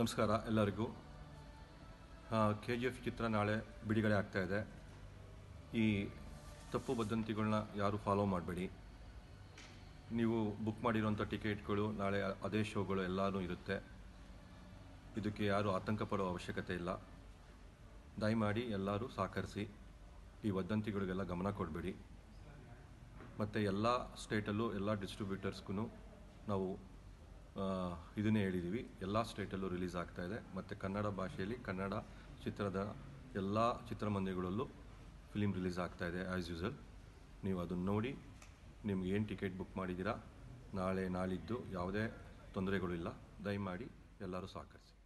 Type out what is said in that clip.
ನಮಸ್ಕಾರ ಎಲ್ಲರಿಗೂ K G F ಚಿತ್ರ ನಾಳೆ ಬಿಡುಗಡೆ ಆಗ್ತಾಯಿದೆ ಇದೆ ಈ ತಪ್ಪು ಬದ್ಧಂತಿಗಳನ್ನ ಯಾರು ಫಾಲೋ ಮಾಡಬೇಡಿ ನೀವು ಬುಕ್ ಮಾಡಿರೋಂಥ ಟಿಕೆಟ್ಗಳು ನಾಳೆ ಅದೇ ಶೋಗಳು ಎಲ್ಲನೂ ಇರುತ್ತೆ ಇದಕ್ಕೆ ಯಾರೂ ಆತಂಕ ಪಡೋ ಅವಶ್ಯಕತೆ ಇಲ್ಲ ದಯಮಾಡಿ ಎಲ್ಲರೂ ಸಹಕರಿಸಿ ಈ ವದಂತಿಗಳಿಗೆಲ್ಲ ಗಮನ ಕೊಡಬೇಡಿ ಮತ್ತು ಎಲ್ಲ ಸ್ಟೇಟಲ್ಲೂ ಎಲ್ಲ ಡಿಸ್ಟ್ರಿಬ್ಯೂಟರ್ಸ್ಗೂ ನಾವು ಇದನ್ನೇ ಹೇಳಿದ್ದೀವಿ ಎಲ್ಲ ಸ್ಟೇಟಲ್ಲೂ ರಿಲೀಸ್ ಆಗ್ತಾ ಇದೆ ಮತ್ತು ಕನ್ನಡ ಭಾಷೆಯಲ್ಲಿ ಕನ್ನಡ ಚಿತ್ರದ ಎಲ್ಲ ಚಿತ್ರಮಂದಿರಗಳಲ್ಲೂ ಫಿಲಿಮ್ ರಿಲೀಸ್ ಆಗ್ತಾ ಇದೆ ಆ್ಯಸ್ ಯೂಸಲ್ ನೀವು ಅದನ್ನು ನೋಡಿ ನಿಮ್ಗೆ ಏನು ಟಿಕೆಟ್ ಬುಕ್ ಮಾಡಿದ್ದೀರಾ ನಾಳೆ ನಾಳಿದ್ದು ಯಾವುದೇ ತೊಂದರೆಗಳು ಇಲ್ಲ ದಯಮಾಡಿ ಎಲ್ಲರೂ ಸಹಕರಿಸಿ